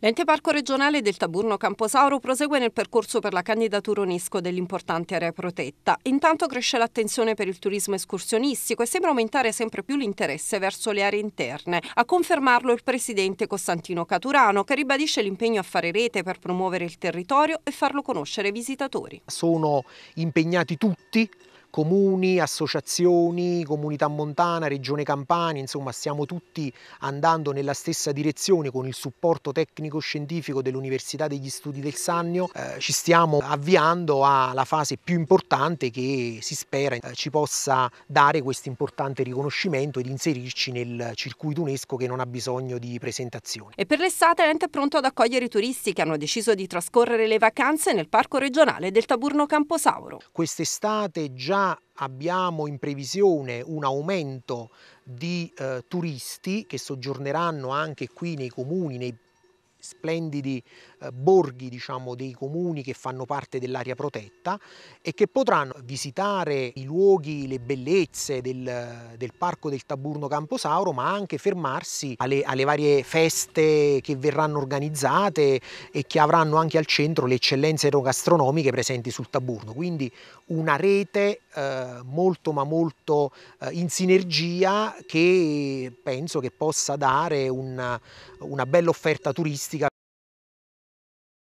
L'ente parco regionale del Taburno Camposauro prosegue nel percorso per la candidatura UNESCO dell'importante area protetta. Intanto cresce l'attenzione per il turismo escursionistico e sembra aumentare sempre più l'interesse verso le aree interne. A confermarlo il presidente Costantino Caturano, che ribadisce l'impegno a fare rete per promuovere il territorio e farlo conoscere ai visitatori. Sono impegnati tutti comuni, associazioni, comunità montana, regione Campania, insomma stiamo tutti andando nella stessa direzione con il supporto tecnico-scientifico dell'Università degli Studi del Sannio, eh, ci stiamo avviando alla fase più importante che si spera eh, ci possa dare questo importante riconoscimento ed inserirci nel circuito UNESCO che non ha bisogno di presentazioni. E per l'estate l'ente è pronto ad accogliere i turisti che hanno deciso di trascorrere le vacanze nel parco regionale del Taburno Camposauro. Quest'estate già già abbiamo in previsione un aumento di eh, turisti che soggiorneranno anche qui nei comuni, nei splendidi eh, borghi diciamo, dei comuni che fanno parte dell'area protetta e che potranno visitare i luoghi, le bellezze del, del parco del Taburno Camposauro, ma anche fermarsi alle, alle, varie feste che verranno organizzate e che avranno anche al centro le eccellenze enogastronomiche presenti sul Taburno. Quindi una rete eh, molto ma molto eh, in sinergia che penso che possa dare una, una bella offerta turistica siga